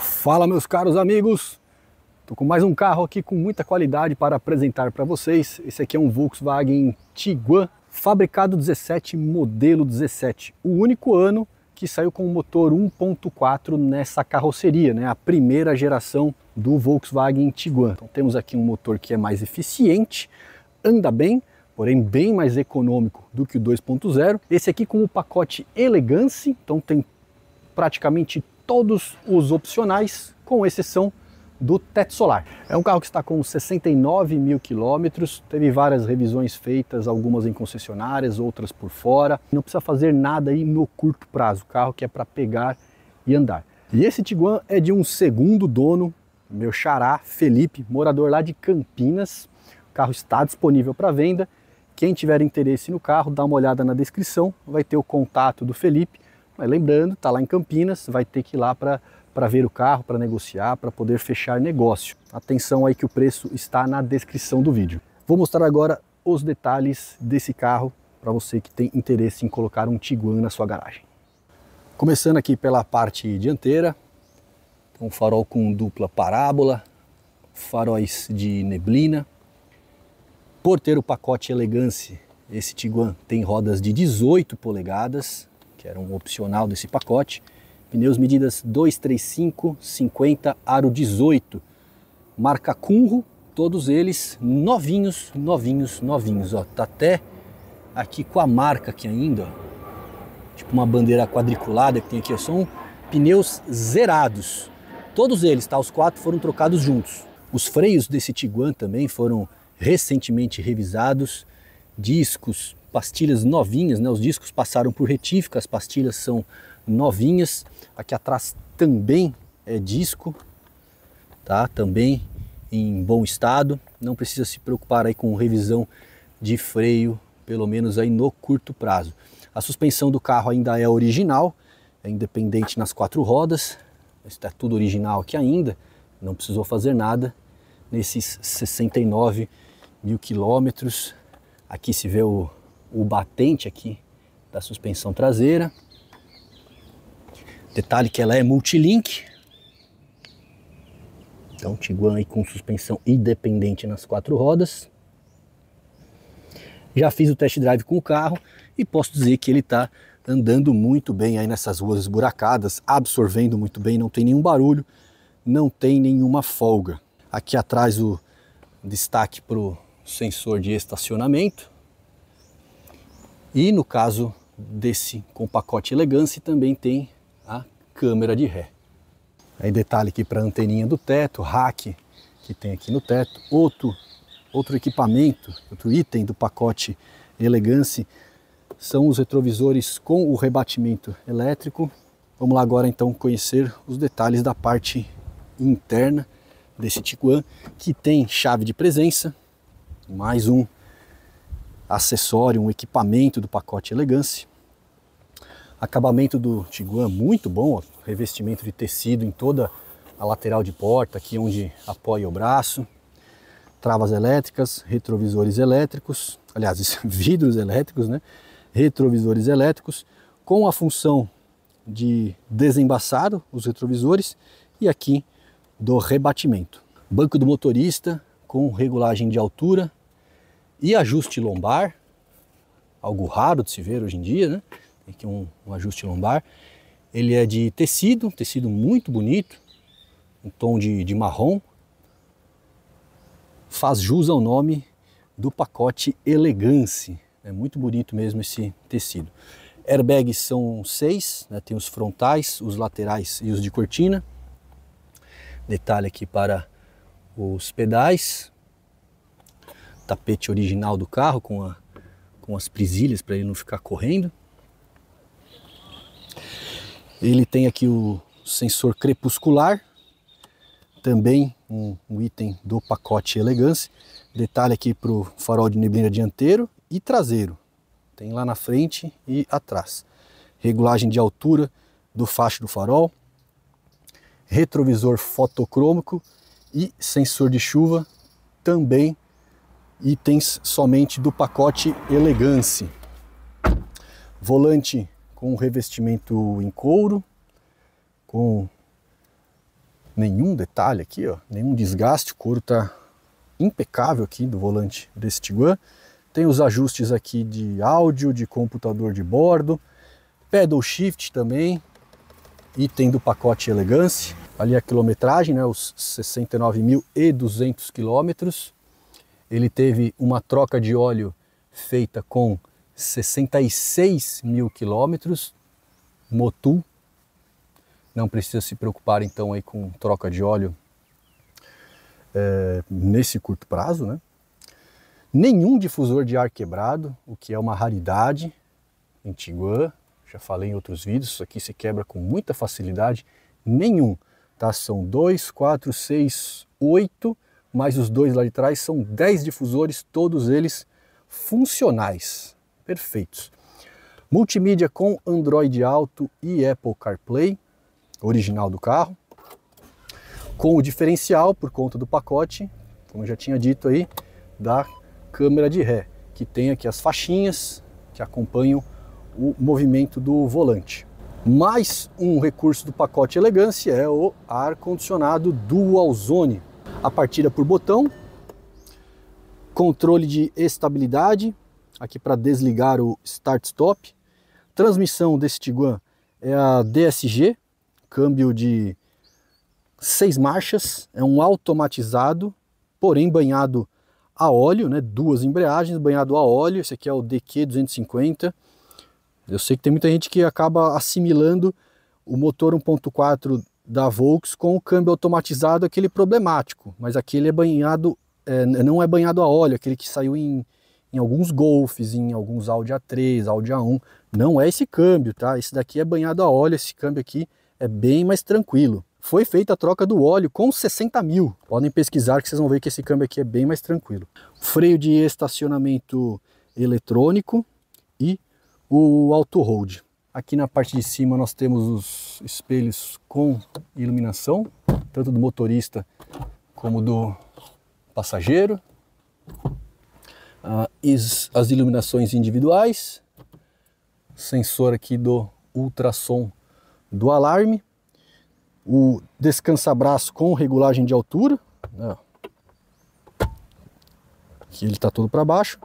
Fala meus caros amigos, estou com mais um carro aqui com muita qualidade para apresentar para vocês. Esse aqui é um Volkswagen Tiguan, fabricado 17, modelo 17. O único ano que saiu com o motor 1.4 nessa carroceria, né? a primeira geração do Volkswagen Tiguan. Então temos aqui um motor que é mais eficiente, anda bem, porém bem mais econômico do que o 2.0. Esse aqui com o pacote Elegance, então tem praticamente todos os opcionais, com exceção do teto solar. É um carro que está com 69 mil quilômetros, teve várias revisões feitas, algumas em concessionárias, outras por fora. Não precisa fazer nada aí no curto prazo, carro que é para pegar e andar. E esse Tiguan é de um segundo dono, meu xará, Felipe, morador lá de Campinas. O carro está disponível para venda. Quem tiver interesse no carro, dá uma olhada na descrição, vai ter o contato do Felipe mas lembrando, está lá em Campinas, vai ter que ir lá para para ver o carro, para negociar, para poder fechar negócio. Atenção aí que o preço está na descrição do vídeo. Vou mostrar agora os detalhes desse carro para você que tem interesse em colocar um Tiguan na sua garagem. Começando aqui pela parte dianteira, um farol com dupla parábola, faróis de neblina, por ter o pacote Elegance, esse Tiguan tem rodas de 18 polegadas, que era um opcional desse pacote. Pneus medidas 235, 50, aro 18. Marca Cunro, todos eles novinhos, novinhos, novinhos. Ó, tá até aqui com a marca aqui ainda, ó. tipo uma bandeira quadriculada que tem aqui. Ó. São pneus zerados, todos eles, tá? Os quatro foram trocados juntos. Os freios desse Tiguan também foram recentemente revisados, discos, pastilhas novinhas, né? os discos passaram por retífica, as pastilhas são novinhas. Aqui atrás também é disco, tá? também em bom estado. Não precisa se preocupar aí com revisão de freio, pelo menos aí no curto prazo. A suspensão do carro ainda é original, é independente nas quatro rodas, está tudo original aqui ainda, não precisou fazer nada nesses 69 mil quilômetros. Aqui se vê o o batente aqui da suspensão traseira. Detalhe que ela é multilink. Então, Tiguan aí com suspensão independente nas quatro rodas. Já fiz o test drive com o carro e posso dizer que ele está andando muito bem aí nessas ruas esburacadas, absorvendo muito bem, não tem nenhum barulho, não tem nenhuma folga. Aqui atrás o destaque para o sensor de estacionamento. E no caso desse com pacote elegância também tem a câmera de ré. Aí detalhe aqui para a anteninha do teto, rack que tem aqui no teto, outro, outro equipamento, outro item do pacote elegância são os retrovisores com o rebatimento elétrico. Vamos lá agora então conhecer os detalhes da parte interna desse Tiguan que tem chave de presença, mais um acessório, um equipamento do pacote Elegance. Acabamento do Tiguan muito bom, ó, revestimento de tecido em toda a lateral de porta, aqui onde apoia o braço. Travas elétricas, retrovisores elétricos, aliás, vidros elétricos, né? Retrovisores elétricos com a função de desembaçado, os retrovisores, e aqui do rebatimento. Banco do motorista com regulagem de altura, e ajuste lombar, algo raro de se ver hoje em dia, né? Tem aqui um, um ajuste lombar. Ele é de tecido, tecido muito bonito, um tom de, de marrom. Faz jus ao nome do pacote Elegance. É muito bonito mesmo esse tecido. Airbags são seis, né? tem os frontais, os laterais e os de cortina. Detalhe aqui para os pedais, tapete original do carro com, a, com as prisilhas para ele não ficar correndo. Ele tem aqui o sensor crepuscular, também um, um item do pacote elegância. Detalhe aqui para o farol de neblina dianteiro e traseiro. Tem lá na frente e atrás. Regulagem de altura do facho do farol, retrovisor fotocrômico e sensor de chuva também itens somente do pacote Elegance. Volante com revestimento em couro, com nenhum detalhe aqui, ó, nenhum desgaste, o couro está impecável aqui do volante desse Tiguan. Tem os ajustes aqui de áudio, de computador de bordo, pedal shift também, item do pacote Elegance. Ali a quilometragem, né, os 69.200 quilômetros ele teve uma troca de óleo feita com 66 mil quilômetros, Motul. Não precisa se preocupar então aí com troca de óleo é, nesse curto prazo, né? Nenhum difusor de ar quebrado, o que é uma raridade em Tiguan. Já falei em outros vídeos, isso aqui se quebra com muita facilidade. Nenhum, tá? São dois, quatro, seis, oito mais os dois lá de trás, são 10 difusores, todos eles funcionais, perfeitos. Multimídia com Android Auto e Apple CarPlay, original do carro, com o diferencial por conta do pacote, como eu já tinha dito aí, da câmera de ré, que tem aqui as faixinhas que acompanham o movimento do volante. Mais um recurso do pacote elegância é o ar-condicionado Dual Zone, a partida por botão, controle de estabilidade, aqui para desligar o start-stop, transmissão desse Tiguan é a DSG, câmbio de seis marchas, é um automatizado, porém banhado a óleo, né? duas embreagens, banhado a óleo, esse aqui é o DQ250, eu sei que tem muita gente que acaba assimilando o motor 1.4 da Volks com o câmbio automatizado, aquele problemático, mas aquele é banhado, é, não é banhado a óleo, aquele que saiu em, em alguns Golfs, em alguns Audi A3, Audi A1, não é esse câmbio, tá? Esse daqui é banhado a óleo, esse câmbio aqui é bem mais tranquilo. Foi feita a troca do óleo com 60 mil, podem pesquisar que vocês vão ver que esse câmbio aqui é bem mais tranquilo. Freio de estacionamento eletrônico e o auto-hold. Aqui na parte de cima nós temos os espelhos com iluminação, tanto do motorista como do passageiro. Ah, as iluminações individuais, sensor aqui do ultrassom do alarme, o descansa-braço com regulagem de altura, né, que ele está todo para baixo,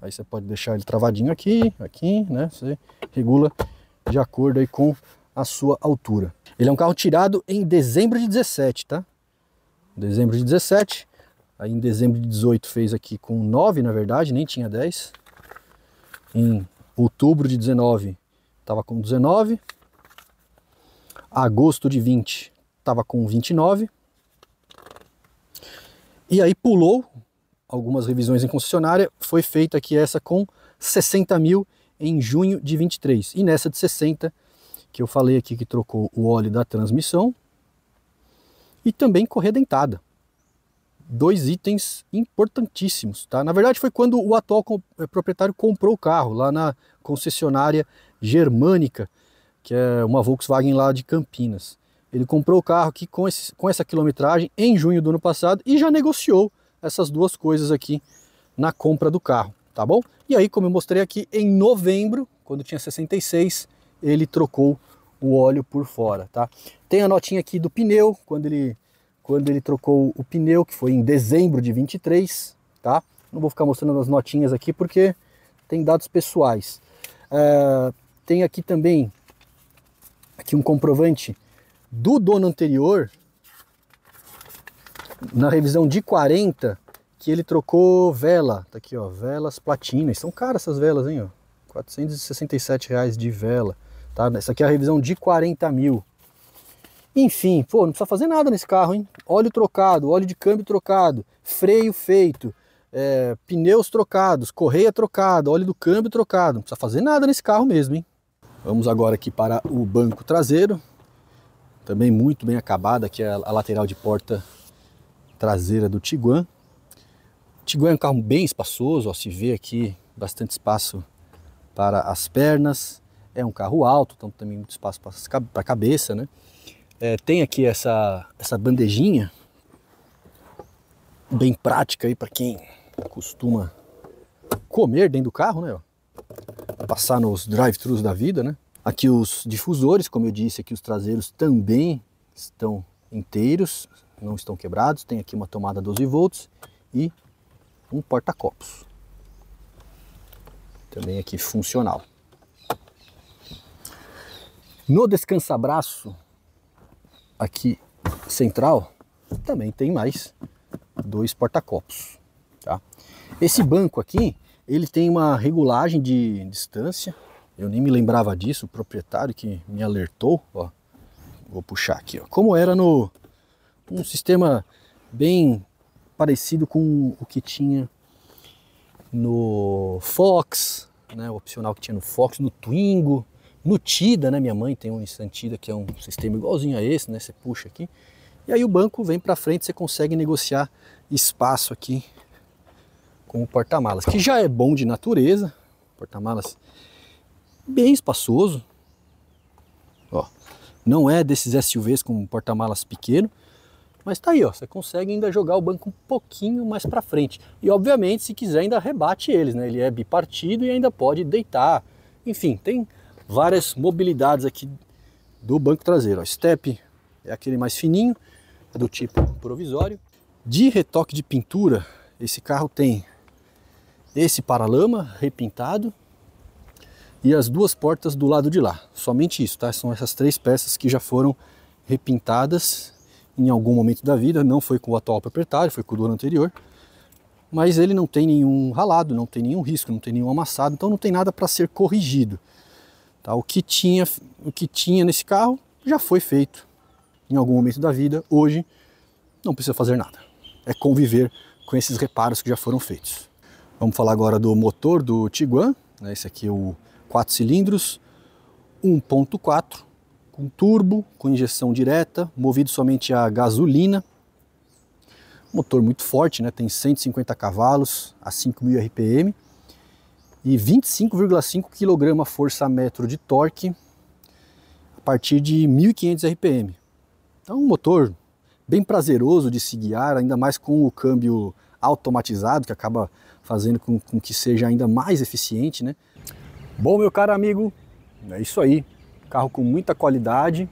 aí você pode deixar ele travadinho aqui, aqui, né, você regula de acordo aí com a sua altura. Ele é um carro tirado em dezembro de 17, tá? Dezembro de 17. Aí em dezembro de 18 fez aqui com 9, na verdade, nem tinha 10. Em outubro de 19 estava com 19. Agosto de 20 estava com 29. E aí pulou algumas revisões em concessionária, foi feita aqui essa com 60 mil em junho de 23. E nessa de 60, que eu falei aqui que trocou o óleo da transmissão, e também correia dentada. Dois itens importantíssimos, tá? Na verdade foi quando o atual eh, proprietário comprou o carro, lá na concessionária germânica, que é uma Volkswagen lá de Campinas. Ele comprou o carro aqui com, esse, com essa quilometragem em junho do ano passado e já negociou essas duas coisas aqui na compra do carro tá bom? E aí, como eu mostrei aqui, em novembro, quando tinha 66, ele trocou o óleo por fora, tá? Tem a notinha aqui do pneu, quando ele, quando ele trocou o pneu, que foi em dezembro de 23, tá? Não vou ficar mostrando as notinhas aqui, porque tem dados pessoais. Uh, tem aqui também aqui um comprovante do dono anterior, na revisão de 40, que ele trocou vela. Tá aqui, ó, velas platina. Estão caras essas velas, hein, ó. 467 reais de vela, tá? Essa aqui é a revisão de 40 mil. Enfim, pô, não precisa fazer nada nesse carro, hein? Óleo trocado, óleo de câmbio trocado, freio feito, é, pneus trocados, correia trocada, óleo do câmbio trocado. Não precisa fazer nada nesse carro mesmo, hein? Vamos agora aqui para o banco traseiro. Também muito bem acabada, aqui é a lateral de porta traseira do Tiguan. Tiguan é um carro bem espaçoso, ó, se vê aqui bastante espaço para as pernas. É um carro alto, então também muito espaço para a cabeça, né? É, tem aqui essa, essa bandejinha, bem prática aí para quem costuma comer dentro do carro, né? Passar nos drive-thrus da vida, né? Aqui os difusores, como eu disse, aqui os traseiros também estão inteiros, não estão quebrados. Tem aqui uma tomada 12 volts e um porta-copos. Também aqui funcional. No descansa-braço, aqui central, também tem mais dois porta-copos. Tá? Esse banco aqui, ele tem uma regulagem de distância. Eu nem me lembrava disso, o proprietário que me alertou. Ó. Vou puxar aqui, ó. como era no um sistema bem parecido com o que tinha no Fox, né, o opcional que tinha no Fox, no Twingo, no Tida, né, minha mãe tem um Instantida que é um sistema igualzinho a esse, né, você puxa aqui, e aí o banco vem para frente, você consegue negociar espaço aqui com o porta-malas, que já é bom de natureza, porta-malas bem espaçoso, ó, não é desses SUVs com porta-malas pequeno, mas tá aí, ó, você consegue ainda jogar o banco um pouquinho mais para frente. E obviamente, se quiser, ainda rebate eles, né? Ele é bipartido e ainda pode deitar. Enfim, tem várias mobilidades aqui do banco traseiro. Ó. Step é aquele mais fininho, é do tipo provisório. De retoque de pintura, esse carro tem esse paralama repintado e as duas portas do lado de lá. Somente isso, tá? São essas três peças que já foram repintadas em algum momento da vida, não foi com o atual proprietário, foi com o dono anterior, mas ele não tem nenhum ralado, não tem nenhum risco, não tem nenhum amassado, então não tem nada para ser corrigido. Tá? O, que tinha, o que tinha nesse carro já foi feito em algum momento da vida, hoje não precisa fazer nada. É conviver com esses reparos que já foram feitos. Vamos falar agora do motor do Tiguan, né? esse aqui é o 4 cilindros, 1.4, com turbo, com injeção direta, movido somente a gasolina. Motor muito forte, né? tem 150 cavalos a 5.000 RPM e 25,5 metro de torque a partir de 1.500 RPM. Então um motor bem prazeroso de se guiar, ainda mais com o câmbio automatizado, que acaba fazendo com, com que seja ainda mais eficiente. Né? Bom, meu caro amigo, é isso aí carro com muita qualidade,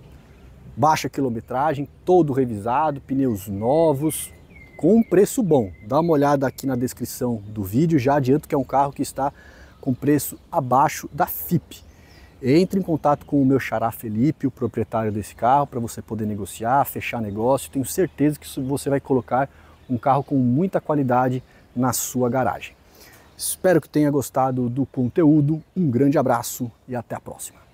baixa quilometragem, todo revisado, pneus novos, com um preço bom. Dá uma olhada aqui na descrição do vídeo, já adianto que é um carro que está com preço abaixo da FIP. Entre em contato com o meu xará Felipe, o proprietário desse carro, para você poder negociar, fechar negócio. Tenho certeza que você vai colocar um carro com muita qualidade na sua garagem. Espero que tenha gostado do conteúdo. Um grande abraço e até a próxima.